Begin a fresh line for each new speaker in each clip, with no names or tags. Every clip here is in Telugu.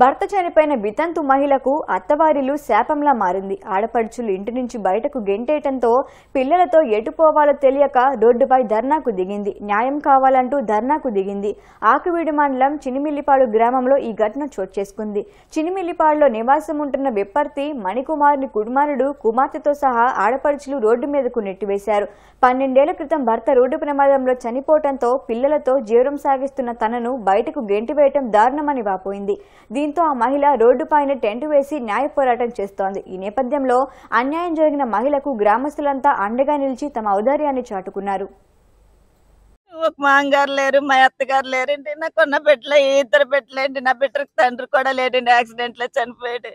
భర్త చనిపోయిన వితంతు మహిళకు అత్తవారిలు శాపంలా మారింది ఆడపడుచులు ఇంటి నుంచి బయటకు గెంటేయటంతో పిల్లలతో ఎటుపోవాలో తెలియక రోడ్డుపై ధర్నాకు దిగింది న్యాయం కావాలంటూ ధర్నాకు దిగింది ఆకువీడి మండలం చినిమిల్లిపాడు గ్రామంలో ఈ ఘటన చోటు చేసుకుంది చినిమిల్లిపాడులో నివాసం ఉంటున్న విప్పర్తి మణికుమారుని కుమారుడు కుమార్తెతో సహా ఆడపడుచులు రోడ్డు మీదకు నెట్టివేశారు పన్నెండేళ్ల క్రితం భర్త రోడ్డు ప్రమాదంలో చనిపోవటంతో పిల్లలతో జీవనం సాగిస్తున్న తనను బయటకు గెంటివేయటం దారుణమని వాపోయింది దీంతో ఆ మహిళ రోడ్డుపైన టెంట్ వేసి న్యాయ పోరాటం చేస్తోంది ఈ నేపథ్యంలో అన్యాయం జరిగిన మహిళకు గ్రామస్తులంతా అండగా నిలిచి తమ ఔదార్యాన్ని చాటుకున్నారు
ఒక మామగారు లేరు మా అత్తగారు లేరండి నాకున్న బిడ్డలు ఇద్దరు బిడ్డలేండి నా బిడ్డకి తండ్రి కూడా లేడండి లో చనిపోయాడు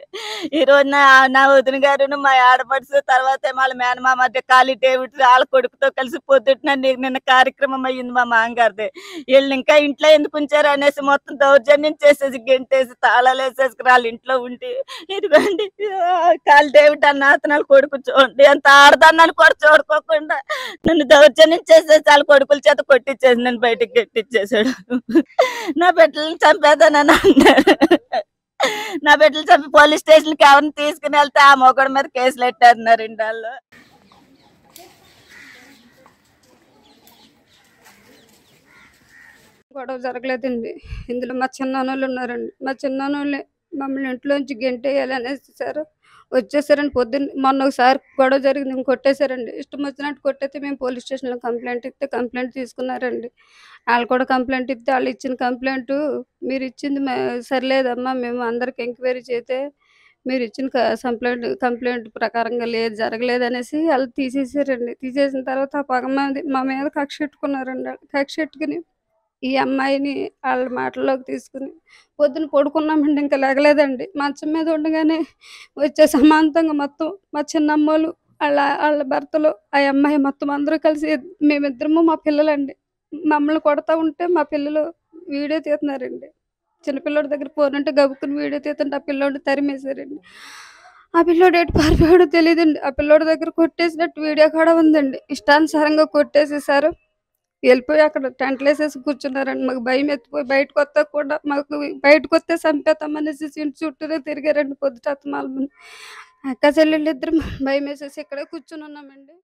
రోజు నా నా వదిన గారును మా ఆడపడుచు తర్వాత వాళ్ళ మేనమా మధ్య ఖాళీ డేవిడ్ వాళ్ళ కొడుకుతో కలిసి పొద్దుటిన నిన్న కార్యక్రమం అయ్యింది మా మామగారిది వీళ్ళు ఇంకా ఇంట్లో ఎందుకు ఉంచారు అనేసి మొత్తం దౌర్జన్యం చేసేసి గెంటేసి తాళాలు వేసేసి వాళ్ళ ఇంట్లో ఉండి ఇదిగోండి ఖాళీ డేవిడ్ అన్న అతను కొడుకు చూడండి ఎంత ఆడదన్నాను కూడా చూడుకోకుండా నన్ను దౌర్జన్యం చేసేసి వాళ్ళ కొడుకుల చేత కొట్టి గట్టిచ్చేసి నేను బయటకు గట్టిచ్చేసాడు నా బిడ్డలను చంపేదాన అన్నాడు నా బిడ్డలు చంపి పోలీస్ స్టేషన్కి ఎవరిని తీసుకుని వెళ్తే ఆ మొగడు మీద కేసులు పెట్టారన్నారు
ఇంటి గొడవ జరగలేదండి ఇందులో మా చిన్నోళ్ళు ఉన్నారండి మా చిన్నానోళ్ళే మమ్మల్ని ఇంట్లోంచి అనేసి సార్ వచ్చేసారండి పొద్దున్న మొన్న ఒకసారి గొడవ జరిగింది మేము కొట్టేశారండి ఇష్టం వచ్చినట్టు కొట్టేస్తే మేము పోలీస్ స్టేషన్లో కంప్లైంట్ ఇస్తే కంప్లైంట్ తీసుకున్నారండి వాళ్ళు కూడా కంప్లైంట్ ఇస్తే వాళ్ళు ఇచ్చిన కంప్లైంట్ మీరు ఇచ్చింది సరిలేదమ్మా మేము అందరికి ఎంక్వైరీ చేస్తే మీరు ఇచ్చిన కంప్లైంట్ కంప్లైంట్ ప్రకారంగా లేదు జరగలేదు అనేసి వాళ్ళు తీసేసారండి తీసేసిన తర్వాత పగ మా మీద కక్ష పెట్టుకున్నారండి కక్ష పెట్టుకుని ఈ అమ్మాయిని వాళ్ళ మాటల్లోకి తీసుకుని పొద్దున పడుకున్నామండి ఇంకా లేగలేదండి మంచం మీద ఉండగానే వచ్చే సమాంతంగా మొత్తం మా చిన్నమ్మోళ్ళు వాళ్ళ వాళ్ళ భర్తలు ఆ అమ్మాయి మొత్తం అందరూ కలిసి మేమిద్దరము మా పిల్లలండి మమ్మల్ని కొడతా ఉంటే మా పిల్లలు వీడియో తీస్తున్నారండి చిన్నపిల్లడి దగ్గర పోనంటే ఉంటే గబుక్కుని వీడియో తీస్తుంటే ఆ పిల్లోడిని తరిమేశారండి ఆ పిల్లోడు ఎటు పారిపోయాడో తెలియదండి ఆ పిల్లోడి దగ్గర కొట్టేసినట్టు వీడియో కూడా ఉందండి ఇష్టానుసారంగా కొట్టేసేసారు వెళ్ళిపోయి అక్కడ టెంట్లు వేసేసి కూర్చున్నారండి మాకు భయం ఎత్తిపోయి బయటకు వస్తా కూడా మాకు బయటకు వస్తే చంపేతామనేసి ఇంటి చుట్టూనే తిరిగారండి పొద్దుట అత్తమాలని అక్క చెల్లెళ్ళు ఇద్దరు భయం వేసేసి ఇక్కడే కూర్చుని ఉన్నామండి